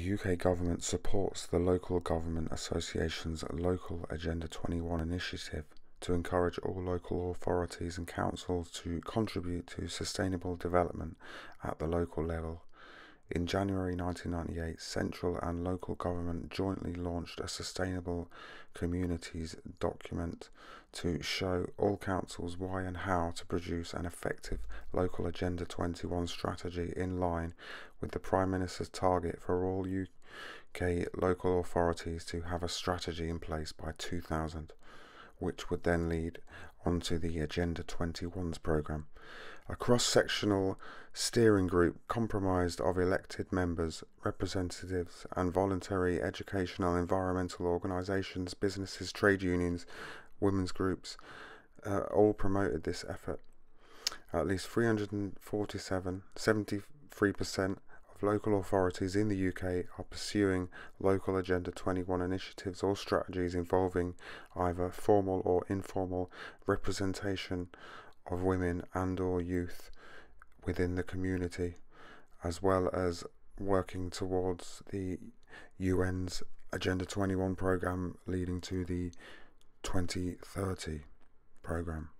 The UK government supports the Local Government Association's Local Agenda 21 initiative to encourage all local authorities and councils to contribute to sustainable development at the local level. In January 1998, central and local government jointly launched a sustainable communities document to show all councils why and how to produce an effective local Agenda 21 strategy in line with the Prime Minister's target for all UK local authorities to have a strategy in place by 2000, which would then lead onto the Agenda 21's programme, a cross sectional steering group comprised of elected members, representatives, and voluntary educational environmental organisations, businesses, trade unions, women's groups, uh, all promoted this effort. At least 347, 73% local authorities in the UK are pursuing local Agenda 21 initiatives or strategies involving either formal or informal representation of women and or youth within the community as well as working towards the UN's Agenda 21 program leading to the 2030 program.